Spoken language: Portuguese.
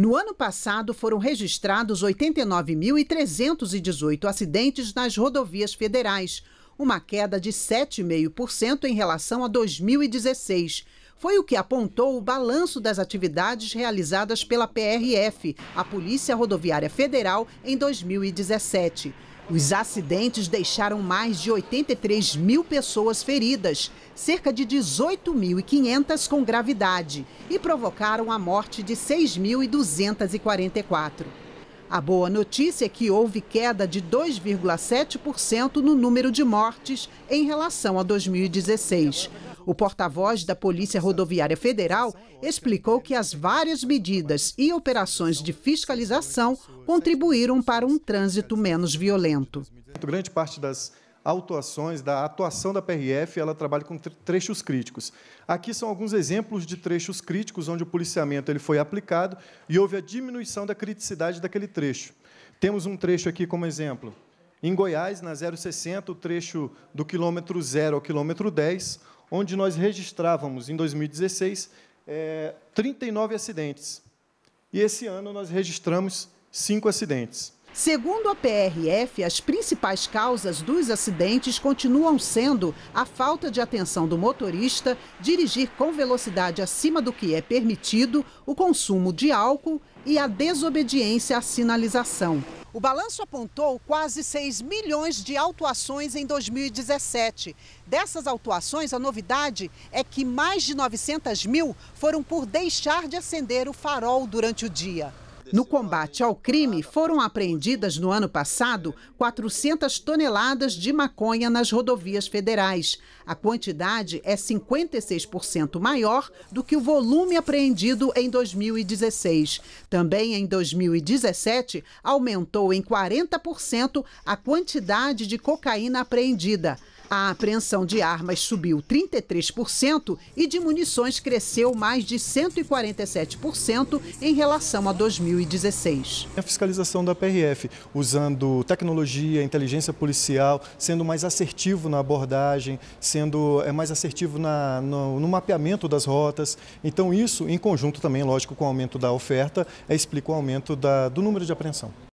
No ano passado, foram registrados 89.318 acidentes nas rodovias federais, uma queda de 7,5% em relação a 2016. Foi o que apontou o balanço das atividades realizadas pela PRF, a Polícia Rodoviária Federal, em 2017. Os acidentes deixaram mais de 83 mil pessoas feridas, cerca de 18.500 com gravidade, e provocaram a morte de 6.244. A boa notícia é que houve queda de 2,7% no número de mortes em relação a 2016. O porta-voz da Polícia Rodoviária Federal explicou que as várias medidas e operações de fiscalização contribuíram para um trânsito menos violento. Grande parte das autuações, da atuação da PRF, ela trabalha com trechos críticos. Aqui são alguns exemplos de trechos críticos onde o policiamento ele foi aplicado e houve a diminuição da criticidade daquele trecho. Temos um trecho aqui como exemplo. Em Goiás, na 060, o trecho do quilômetro 0 ao quilômetro 10, onde nós registrávamos, em 2016, é, 39 acidentes. E esse ano nós registramos cinco acidentes. Segundo a PRF, as principais causas dos acidentes continuam sendo a falta de atenção do motorista, dirigir com velocidade acima do que é permitido, o consumo de álcool e a desobediência à sinalização. O balanço apontou quase 6 milhões de autuações em 2017. Dessas autuações, a novidade é que mais de 900 mil foram por deixar de acender o farol durante o dia. No combate ao crime, foram apreendidas no ano passado 400 toneladas de maconha nas rodovias federais. A quantidade é 56% maior do que o volume apreendido em 2016. Também em 2017, aumentou em 40% a quantidade de cocaína apreendida. A apreensão de armas subiu 33% e de munições cresceu mais de 147% em relação a 2016. A fiscalização da PRF, usando tecnologia, inteligência policial, sendo mais assertivo na abordagem, sendo é, mais assertivo na, no, no mapeamento das rotas. Então, isso, em conjunto também, lógico, com o aumento da oferta, é, explica o aumento da, do número de apreensão.